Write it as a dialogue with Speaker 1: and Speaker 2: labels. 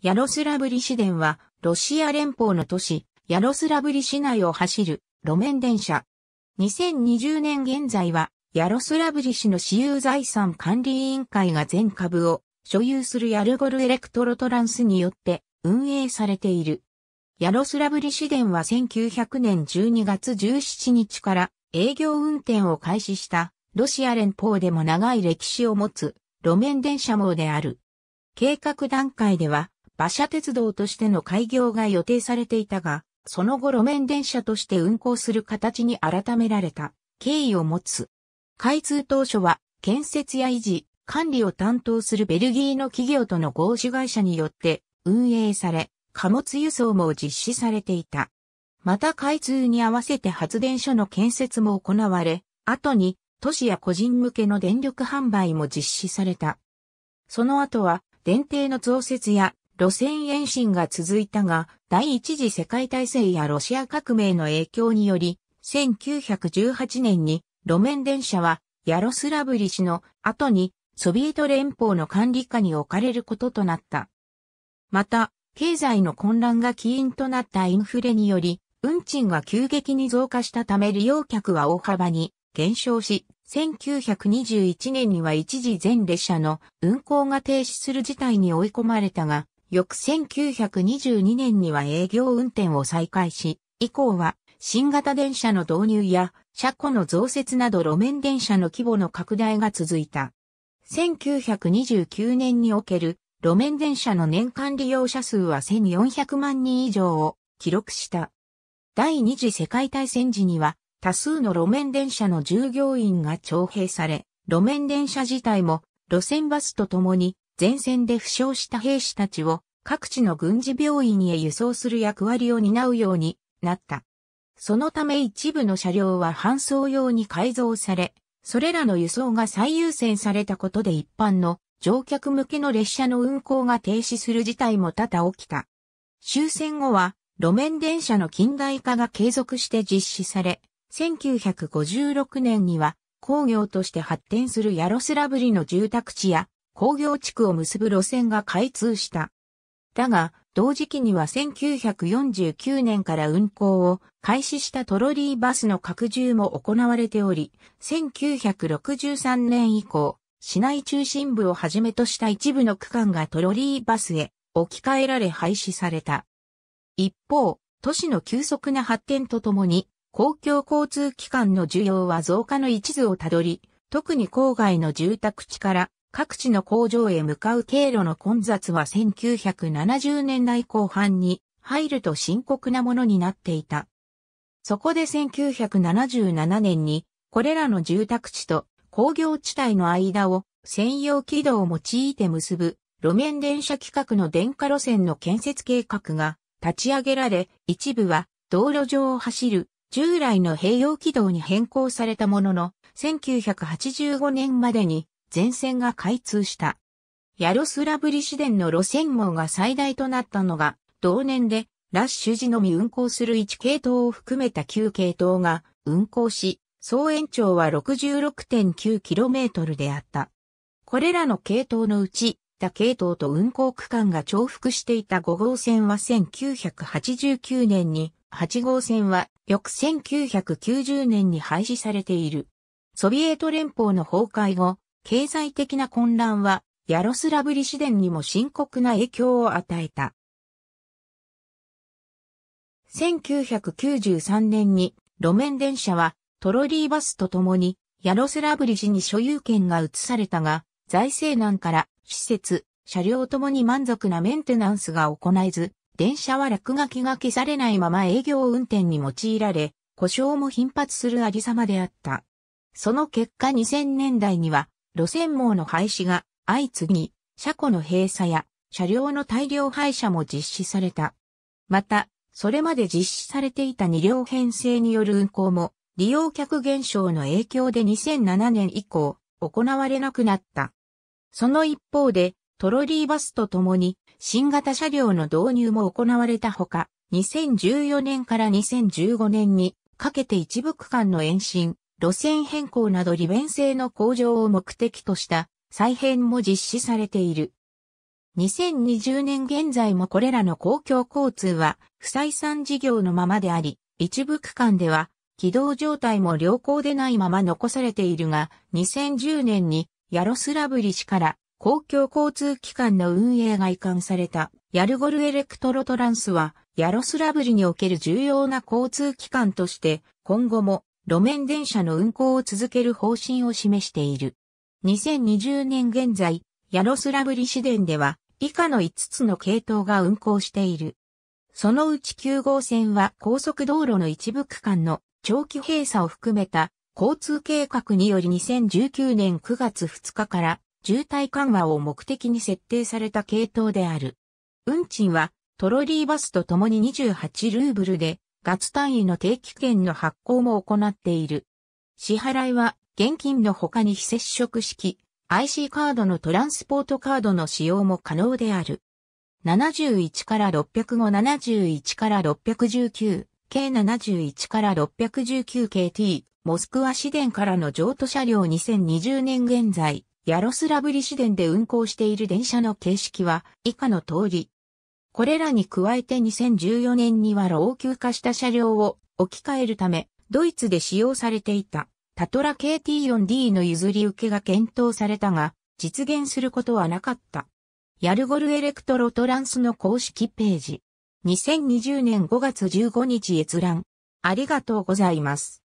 Speaker 1: ヤロスラブリ市電は、ロシア連邦の都市、ヤロスラブリ市内を走る路面電車。2020年現在は、ヤロスラブリ市の私有財産管理委員会が全株を所有するヤルゴルエレクトロトランスによって運営されている。ヤロスラブリ市電は1900年12月17日から営業運転を開始したロシア連邦でも長い歴史を持つ路面電車網である。計画段階では馬車鉄道としての開業が予定されていたが、その後路面電車として運行する形に改められた経緯を持つ。開通当初は建設や維持、管理を担当するベルギーの企業との合資会社によって運営され、貨物輸送も実施されていた。また開通に合わせて発電所の建設も行われ、後に都市や個人向けの電力販売も実施された。その後は電停の増設や路線延伸が続いたが、第一次世界大戦やロシア革命の影響により、1918年に路面電車はヤロスラブリ氏の後にソビエト連邦の管理下に置かれることとなった。また、経済の混乱が起因となったインフレにより、運賃が急激に増加したため利用客は大幅に減少し、1921年には一時全列車の運行が停止する事態に追い込まれたが、翌1922年には営業運転を再開し、以降は新型電車の導入や車庫の増設など路面電車の規模の拡大が続いた。1929年における路面電車の年間利用者数は1400万人以上を記録した。第二次世界大戦時には多数の路面電車の従業員が徴兵され、路面電車自体も路線バスとともに前線で負傷した兵士たちを各地の軍事病院へ輸送する役割を担うようになった。そのため一部の車両は搬送用に改造され、それらの輸送が最優先されたことで一般の乗客向けの列車の運行が停止する事態も多々起きた。終戦後は路面電車の近代化が継続して実施され、1956年には工業として発展するヤロスラブリの住宅地や工業地区を結ぶ路線が開通した。だが、同時期には1949年から運行を開始したトロリーバスの拡充も行われており、1963年以降、市内中心部をはじめとした一部の区間がトロリーバスへ置き換えられ廃止された。一方、都市の急速な発展とともに、公共交通機関の需要は増加の一途をたどり、特に郊外の住宅地から各地の工場へ向かう経路の混雑は1970年代後半に入ると深刻なものになっていた。そこで1977年にこれらの住宅地と工業地帯の間を専用軌道を用いて結ぶ路面電車規格の電化路線の建設計画が立ち上げられ、一部は道路上を走る従来の併用軌道に変更されたものの、1985年までに全線が開通した。ヤロスラブリ市電の路線網が最大となったのが、同年で、ラッシュ時のみ運行する1系統を含めた9系統が運行し、総延長は 66.9km であった。これらの系統のうち、他系統と運行区間が重複していた5号線は1989年に、8号線は翌1990年に廃止されている。ソビエト連邦の崩壊後、経済的な混乱は、ヤロスラブリシデンにも深刻な影響を与えた。1993年に路面電車はトロリーバスと共にヤロスラブリ市に所有権が移されたが、財政難から施設、車両ともに満足なメンテナンスが行えず、電車は落書きが消されないまま営業運転に用いられ、故障も頻発するありさまであった。その結果2000年代には路線網の廃止が相次ぎ、車庫の閉鎖や車両の大量廃車も実施された。また、それまで実施されていた2両編成による運行も、利用客減少の影響で2007年以降、行われなくなった。その一方で、トロリーバスとともに、新型車両の導入も行われたほか、2014年から2015年にかけて一部区間の延伸、路線変更など利便性の向上を目的とした再編も実施されている。2020年現在もこれらの公共交通は不採算事業のままであり、一部区間では軌道状態も良好でないまま残されているが、2010年にヤロスラブリ市から公共交通機関の運営が移管されたヤルゴルエレクトロトランスはヤロスラブリにおける重要な交通機関として今後も路面電車の運行を続ける方針を示している。2020年現在、ヤロスラブリ市電では以下の5つの系統が運行している。そのうち9号線は高速道路の一部区間の長期閉鎖を含めた交通計画により2019年9月2日から渋滞緩和を目的に設定された系統である。運賃はトロリーバスと共に28ルーブルで月単位の定期券の発行も行っている。支払いは、現金の他に非接触式、IC カードのトランスポートカードの使用も可能である。71から605、71から619、計71から 619KT、モスクワ市電からの譲渡車両2020年現在、ヤロスラブリ市電で運行している電車の形式は以下の通り、これらに加えて2014年には老朽化した車両を置き換えるため、ドイツで使用されていたタトラ KT4D の譲り受けが検討されたが、実現することはなかった。ヤルゴルエレクトロトランスの公式ページ。2020年5月15日閲覧。ありがとうございます。